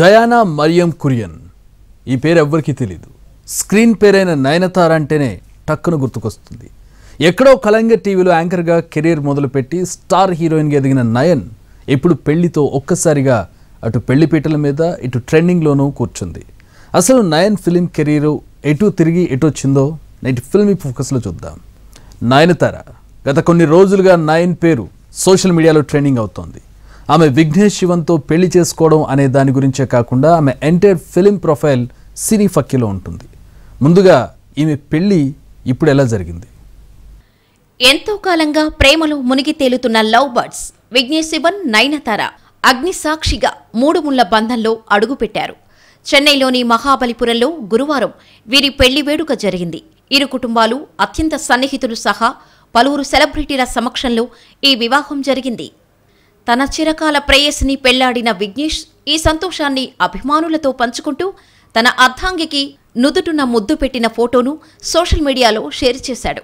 Diana Mariam Kurian ఈ పేరు ఎవ్వరికీ తెలియదు స్క్రీన్ పేరైన నయనతార అంటేనే టక్కును గుర్తుకొస్తుంది ఎక్కడో కలంగ టీవీలో యాంకర్గా కెరీర్ మొదలుపెట్టి స్టార్ హీరోయిన్గా ఎదిగిన నయన్ ఇప్పుడు పెళ్లితో ఒక్కసారిగా అటు పెళ్లిపీటల మీద ఇటు ట్రెండింగ్లోనూ కూర్చుంది అసలు నయన్ ఫిలిం కెరీరు ఎటు తిరిగి ఎటు వచ్చిందో నేటి ఫిల్మ్ ఫోకస్లో చూద్దాం నయనతార గత కొన్ని రోజులుగా నయన్ పేరు సోషల్ మీడియాలో ట్రెండింగ్ అవుతోంది ఆమె విఘ్నేష్ శివన్తో పెళ్లి చేసుకోవడం అనే దాని గురించే కాకుండా ఆమె ఎంటైర్ ఫిలిం ప్రొఫైల్ సినీ ఫక్కిలో ఉంటుంది ముందుగా ఈమె పెళ్లి ఇప్పుడు ఎలా జరిగింది ఎంతో కాలంగా ప్రేమలో మునిగి తేలుతున్న లవ్ బర్డ్స్ విఘ్నేష్ శివన్ నయనతార అగ్నిసాక్షిగా మూడు ముళ్ల బంధంలో అడుగుపెట్టారు చెన్నైలోని మహాబలిపురంలో గురువారం వీరి పెళ్లి వేడుక జరిగింది ఇరు కుటుంబాలు అత్యంత సన్నిహితులు సహా పలువురు సెలబ్రిటీల సమక్షంలో ఈ వివాహం జరిగింది తన చిరకాల ప్రేయసిని పెళ్లాడిన విఘ్నేష్ ఈ సంతోషాన్ని అభిమానులతో పంచుకుంటూ తన అర్ధాంగికి నుదుటున ముద్దు పెట్టిన ఫోటోను సోషల్ మీడియాలో షేర్ చేశాడు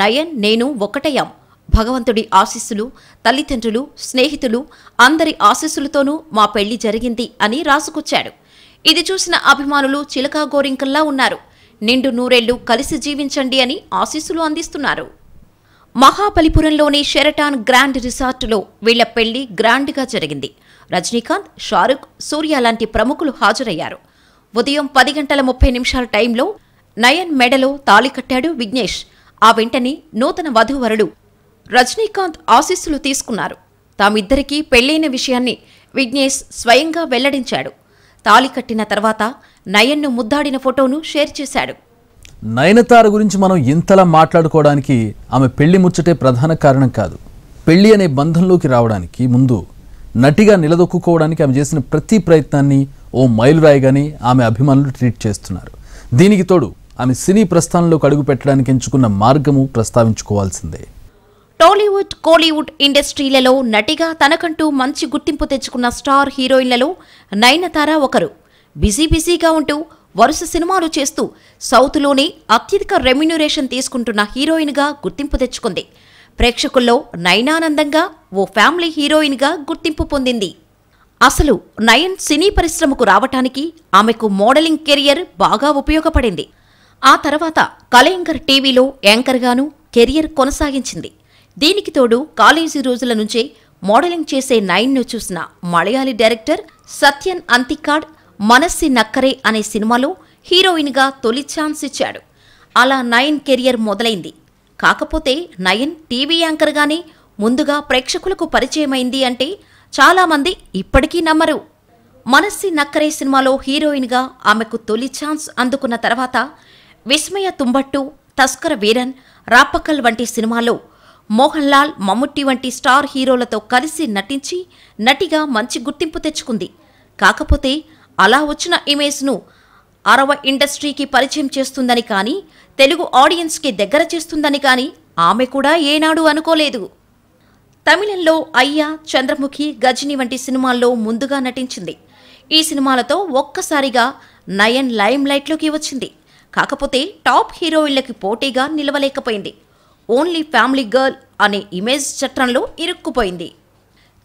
నయన్ నేను ఒకటయాం భగవంతుడి ఆశీస్సులు తల్లిదండ్రులు స్నేహితులు అందరి ఆశీస్సులతోనూ మా పెళ్లి జరిగింది అని రాసుకొచ్చాడు ఇది చూసిన అభిమానులు చిలకా గోరింకల్లా ఉన్నారు నిండు నూరేళ్లు కలిసి జీవించండి అని ఆశీస్సులు అందిస్తున్నారు మహాబలిపురంలోని షెరటాన్ గ్రాండ్ రిసార్టులో వీళ్ల పెళ్లి గ్రాండ్గా జరిగింది రజనీకాంత్ షారుఖ్ సూర్య లాంటి ప్రముఖులు హాజరయ్యారు ఉదయం పది గంటల ముప్పై నిమిషాల టైంలో నయన్ మెడలో తాళి కట్టాడు విఘ్నేష్ ఆ వెంటనే నూతన వధూవరుడు రజనీకాంత్ ఆశీస్సులు తీసుకున్నారు తామిద్దరికీ పెళ్లైన విషయాన్ని విఘ్నేష్ స్వయంగా వెల్లడించాడు తాళి కట్టిన తర్వాత నయన్ను ముద్దాడిన ఫోటోను షేర్ చేశాడు నయనతార గురించి మనం ఇంతలా మాట్లాడుకోవడానికి ఆమె పెళ్లి ముచ్చటే ప్రధాన కారణం కాదు పెళ్లి అనే బంధంలోకి రావడానికి ముందు నటిగా నిలదొక్కుకోవడానికి ఆమె చేసిన ప్రతి ప్రయత్నాన్ని ఓ మైలురాయిగానే ఆమె అభిమానులు ట్రీట్ చేస్తున్నారు దీనికి తోడు ఆమె సినీ ప్రస్థానంలోకి అడుగు పెట్టడానికి ఎంచుకున్న మార్గము ప్రస్తావించుకోవాల్సిందే టాలీవుడ్ కోలీవుడ్ ఇండస్ట్రీలలో నటిగా తనకంటూ మంచి గుర్తింపు తెచ్చుకున్న స్టార్ హీరోయిన్లలో నయనతార ఒకరు బిజీ బిజీగా ఉంటూ వరుస సినిమాలు చేస్తూ సౌత్లోనే అత్యధిక రెమ్యునరేషన్ తీసుకుంటున్న హీరోయిన్గా గుర్తింపు తెచ్చుకుంది ప్రేక్షకుల్లో నయనానందంగా ఓ ఫ్యామిలీ హీరోయిన్గా గుర్తింపు పొందింది అసలు నయన్ సినీ పరిశ్రమకు రావటానికి ఆమెకు మోడలింగ్ కెరియర్ బాగా ఉపయోగపడింది ఆ తర్వాత కలయంకర్ టీవీలో యాంకర్గాను కెరియర్ కొనసాగించింది దీనికి తోడు కాలేజీ రోజుల నుంచే మోడలింగ్ చేసే నయన్ను చూసిన మలయాళీ డైరెక్టర్ సత్యన్ అంతికాడ్ మనస్సి నక్కరే అనే సినిమాలో హీరోయిన్గా తొలి ఛాన్స్ ఇచ్చాడు అలా నయన్ కెరియర్ మొదలైంది కాకపోతే నయన్ టీవీ యాంకర్గానే ముందుగా ప్రేక్షకులకు పరిచయమైంది అంటే చాలామంది ఇప్పటికీ నమ్మరు మనస్సి నక్కరే సినిమాలో హీరోయిన్గా ఆమెకు తొలి ఛాన్స్ అందుకున్న తర్వాత విస్మయ తుంబట్టు తస్కర వీరన్ రాపకల్ వంటి సినిమాలో మోహన్ లాల్ మమ్ముట్టి వంటి స్టార్ హీరోలతో కలిసి నటించి నటిగా మంచి గుర్తింపు తెచ్చుకుంది కాకపోతే అలా వచ్చిన ఇమేజ్ను అరవ ఇండస్ట్రీకి పరిచయం చేస్తుందని కానీ తెలుగు ఆడియన్స్కి దగ్గర చేస్తుందని కానీ ఆమె కూడా ఏనాడు అనుకోలేదు తమిళంలో అయ్యా చంద్రముఖి గజని వంటి సినిమాల్లో ముందుగా నటించింది ఈ సినిమాలతో ఒక్కసారిగా నయన్ లైమ్ లైట్లోకి వచ్చింది కాకపోతే టాప్ హీరోయిన్లకి పోటీగా నిలవలేకపోయింది ఓన్లీ ఫ్యామిలీ గర్ల్ అనే ఇమేజ్ చట్రంలో ఇరుక్కుపోయింది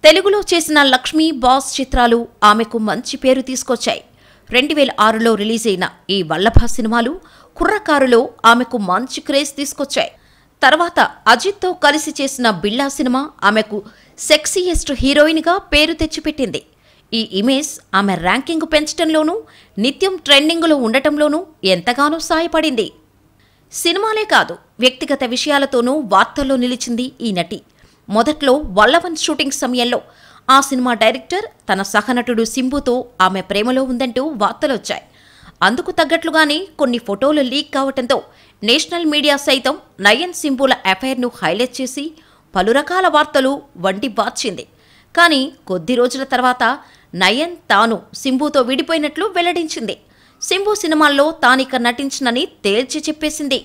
తెలుగులో చేసిన లక్ష్మీ బాస్ చిత్రాలు ఆమెకు మంచి పేరు తీసుకొచ్చాయి రెండు వేల ఆరులో రిలీజ్ అయిన ఈ వల్లభ సినిమాలు కుర్రకారులో ఆమెకు మంచి క్రేజ్ తీసుకొచ్చాయి తర్వాత అజిత్తో కలిసి చేసిన బిళ్ళా సినిమా ఆమెకు సెక్సీయెస్ట్ హీరోయిన్గా పేరు తెచ్చిపెట్టింది ఈ ఇమేజ్ ఆమె ర్యాంకింగ్ పెంచడంలోనూ నిత్యం ట్రెండింగ్లో ఉండటంలోనూ ఎంతగానో సహాయపడింది సినిమాలే కాదు వ్యక్తిగత విషయాలతోనూ వార్తల్లో నిలిచింది ఈ నటి మొదట్లో వల్లవన్ షూటింగ్ సమయంలో ఆ సినిమా డైరెక్టర్ తన సహనటుడు సింబుతో ఆమె ప్రేమలో ఉందంటూ వార్తలొచ్చాయి అందుకు తగ్గట్లుగానే కొన్ని ఫోటోలు లీక్ కావడంతో నేషనల్ మీడియా సైతం నయన్ సింబుల ఎఫైర్ను హైలైట్ చేసి పలు రకాల వార్తలు వండి బార్చింది కానీ కొద్ది రోజుల తర్వాత నయన్ తాను సింబుతో విడిపోయినట్లు వెల్లడించింది సింబు సినిమాల్లో తానిక నటించినని తేల్చి చెప్పేసింది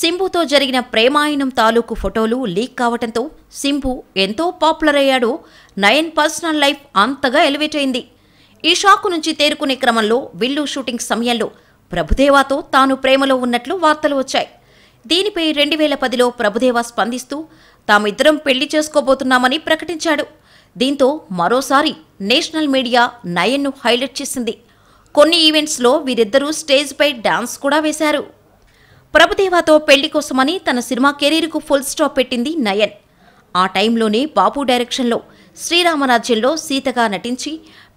సింబుతో జరిగిన ప్రేమాయణం తాలూకు ఫోటోలు లీక్ కావటంతో సింబు ఎంతో పాపులర్ అయ్యాడు నయన్ పర్సనల్ లైఫ్ అంతగా ఎలివేట్ అయింది ఈ షాక్ నుంచి తేరుకునే క్రమంలో విల్లు షూటింగ్ సమయంలో ప్రభుదేవాతో తాను ప్రేమలో ఉన్నట్లు వార్తలు వచ్చాయి దీనిపై రెండు వేల పదిలో ప్రభుదేవా స్పందిస్తూ తామిద్దరం పెళ్లి చేసుకోబోతున్నామని ప్రకటించాడు దీంతో మరోసారి నేషనల్ మీడియా నయన్ను హైలైట్ చేసింది కొన్ని ఈవెంట్స్లో వీరిద్దరూ స్టేజ్పై డాన్స్ కూడా వేశారు ప్రభుదేవాతో పెళ్లి కోసమని తన సినిమా కెరీర్కు ఫుల్ స్టాప్ పెట్టింది నయన్ ఆ టైంలోనే బాబు డైరెక్షన్లో శ్రీరామరాజ్యంలో సీతగా నటించి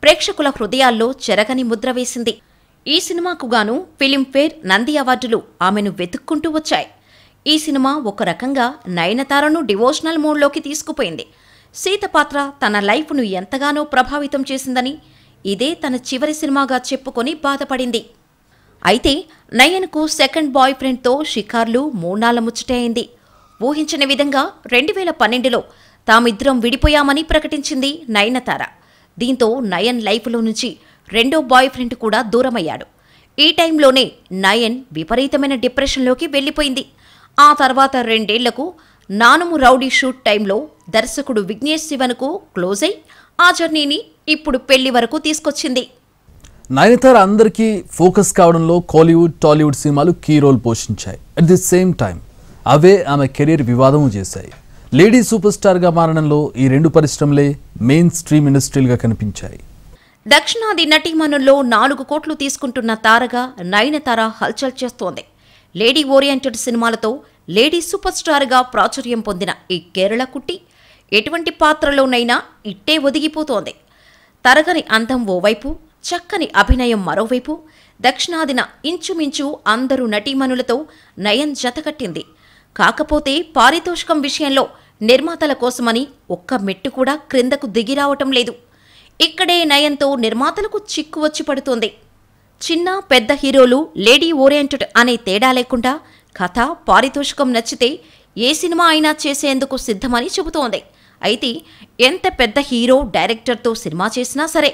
ప్రేక్షకుల హృదయాల్లో చెరగని ముద్ర వేసింది ఈ సినిమాకు గాను ఫిలింఫేర్ నంది అవార్డులు ఆమెను వెతుక్కుంటూ వచ్చాయి ఈ సినిమా ఒక రకంగా నయనతారను డివోషనల్ మూడ్లోకి తీసుకుపోయింది సీత పాత్ర తన లైఫ్ను ఎంతగానో ప్రభావితం చేసిందని ఇదే తన చివరి సినిమాగా చెప్పుకొని బాధపడింది అయితే నయన్కు సెకండ్ బాయ్ ఫ్రెండ్తో షికార్లు మూనాళ్ళ ముచ్చటే అయింది ఊహించని విధంగా రెండు వేల పన్నెండులో తామిద్దరం విడిపోయామని ప్రకటించింది నయనతార దీంతో నయన్ లైఫ్లో నుంచి రెండో బాయ్ ఫ్రెండ్ కూడా దూరమయ్యాడు ఈ టైంలోనే నయన్ విపరీతమైన డిప్రెషన్లోకి వెళ్ళిపోయింది ఆ తర్వాత రెండేళ్లకు నానుము రౌడీ షూట్ టైంలో దర్శకుడు విఘ్నేష్ శివన్కు క్లోజ్ అయి ఆ జర్నీని ఇప్పుడు పెళ్లి వరకు తీసుకొచ్చింది నయనతార అందరికీ ఫోకస్ కావడంలో కోలీవుడ్ టాలీవుడ్ సినిమాలు కీ రోల్ పోషించాయి అట్ ది సేమ్ టైం అవే ఆమె కెరీర్ వివాదము చేశాయి లేడీ సూపర్ స్టార్గా మారడంలో ఈ రెండు పరిశ్రమలే మెయిన్ స్ట్రీమ్ ఇండస్ట్రీలుగా కనిపించాయి దక్షిణాది నటీమణుల్లో నాలుగు కోట్లు తీసుకుంటున్న తారగా నయనతార హల్చల్ చేస్తోంది లేడీ ఓరియంటెడ్ సినిమాలతో లేడీ సూపర్ స్టార్గా ప్రాచుర్యం పొందిన ఈ కేరళ కుట్టి ఎటువంటి పాత్రలోనైనా ఇట్టే ఒదిగిపోతోంది తరగని అందం ఓవైపు చక్కని అభినయం మరోవైపు దక్షిణాదిన ఇంచుమించు అందరూ నటీమణులతో నయం జతకట్టింది కాకపోతే పారితోషికం విషయంలో నిర్మాతల కోసమని ఒక్క మెట్టు కూడా క్రిందకు దిగిరావటం లేదు ఇక్కడే నయంతో నిర్మాతలకు చిక్కు వచ్చి పడుతోంది చిన్న పెద్ద హీరోలు లేడీ ఓరియంటెడ్ అనే తేడా లేకుండా కథ పారితోషికం నచ్చితే ఏ సినిమా అయినా చేసేందుకు సిద్ధమని చెబుతోంది అయితే ఎంత పెద్ద హీరో డైరెక్టర్తో సినిమా చేసినా సరే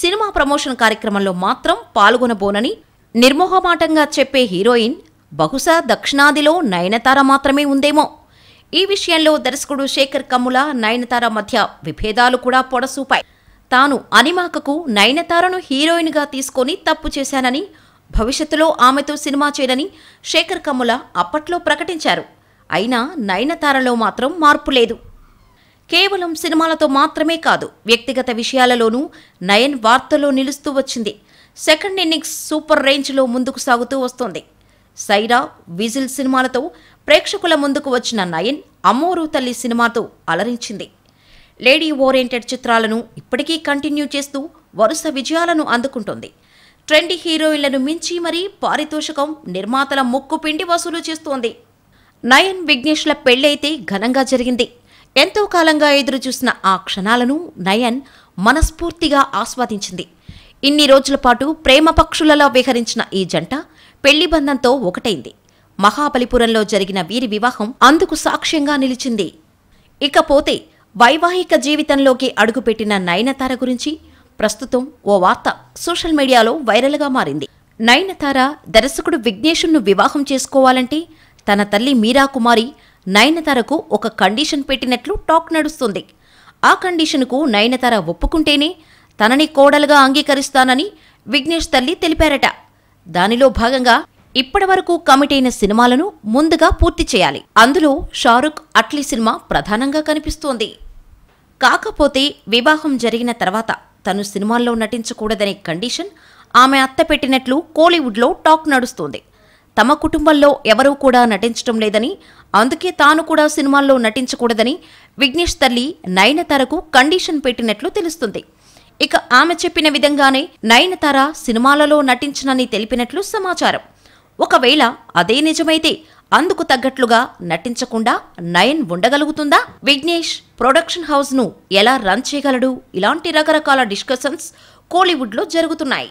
సినిమా ప్రమోషన్ కార్యక్రమంలో మాత్రం పాల్గొనబోనని నిర్మోహమాటంగా చెప్పే హీరోయిన్ బహుశా దక్షిణాదిలో నయనతార మాత్రమే ఉందేమో ఈ విషయంలో దర్శకుడు శేఖర్ కమ్ముల నయనతార మధ్య విభేదాలు కూడా పొడసూపాయి తాను అనిమాకకు నయనతారను హీరోయిన్గా తీసుకొని తప్పు చేశానని భవిష్యత్తులో ఆమెతో సినిమా చేయనని శేఖర్ కమ్ముల అప్పట్లో ప్రకటించారు అయినా నయనతారలో మాత్రం మార్పు లేదు కేవలం సినిమాలతో మాత్రమే కాదు వ్యక్తిగత విషయాలలోనూ నయన్ వార్తల్లో నిలుస్తూ వచ్చింది సెకండ్ ఇన్నింగ్స్ సూపర్ రేంజ్లో ముందుకు సాగుతూ వస్తోంది సైరా విజిల్ సినిమాలతో ప్రేక్షకుల ముందుకు వచ్చిన నయన్ అమ్మోరు తల్లి సినిమాతో అలరించింది లేడీ ఓరియంటెడ్ చిత్రాలను ఇప్పటికీ కంటిన్యూ చేస్తూ వరుస విజయాలను అందుకుంటోంది ట్రెండీ హీరోయిన్లను మించి మరీ పారితోషికం నిర్మాతల ముక్కు పిండి వసూలు చేస్తోంది నయన్ విఘ్నేష్ల పెళ్ళైతే ఘనంగా జరిగింది ఎంతో కాలంగా ఎదురుచూసిన ఆ క్షణాలను నయన్ మనస్ఫూర్తిగా ఆస్వాదించింది ఇన్ని రోజుల పాటు ప్రేమ పక్షులలో విహరించిన ఈ జంట పెళ్లి బంధంతో ఒకటైంది మహాబలిపురంలో జరిగిన వీరి వివాహం అందుకు సాక్ష్యంగా నిలిచింది ఇకపోతే వైవాహిక జీవితంలోకి అడుగుపెట్టిన నయనతార గురించి ప్రస్తుతం ఓ వార్త సోషల్ మీడియాలో వైరల్గా మారింది నయనతార దర్శకుడు విఘ్నేషుణ్ణు వివాహం చేసుకోవాలంటే తన తల్లి మీరాకుమారి నయనతారకు ఒక కండిషన్ పెట్టినట్లు టాక్ నడుస్తుంది ఆ కండిషన్కు నయనతార ఒప్పుకుంటేనే తనని కోడలుగా అంగీకరిస్తానని విఘ్నేష్ తల్లి తెలిపారట దానిలో భాగంగా ఇప్పటివరకు కమిట్ అయిన సినిమాలను ముందుగా పూర్తి చేయాలి అందులో షారుఖ్ అట్లీ సినిమా ప్రధానంగా కనిపిస్తోంది కాకపోతే వివాహం జరిగిన తర్వాత తను సినిమాల్లో నటించకూడదనే కండిషన్ ఆమె అత్త పెట్టినట్లు కోలీవుడ్లో టాక్ నడుస్తోంది తమ కుటుంబంలో ఎవరూ కూడా నటించడం లేదని అందుకే తాను కూడా సినిమాల్లో నటించకూడదని విఘ్నేష్ తల్లి నయనతారకు కండిషన్ పెట్టినట్లు తెలుస్తుంది ఇక ఆమె చెప్పిన విధంగానే నయనతార సినిమాలలో నటించనని తెలిపినట్లు సమాచారం ఒకవేళ అదే నిజమైతే అందుకు తగ్గట్లుగా నటించకుండా నయన్ ఉండగలుగుతుందా విఘ్నేష్ ప్రొడక్షన్ హౌస్ను ఎలా రన్ చేయగలడు ఇలాంటి రకరకాల డిస్కషన్స్ కోలీవుడ్లో జరుగుతున్నాయి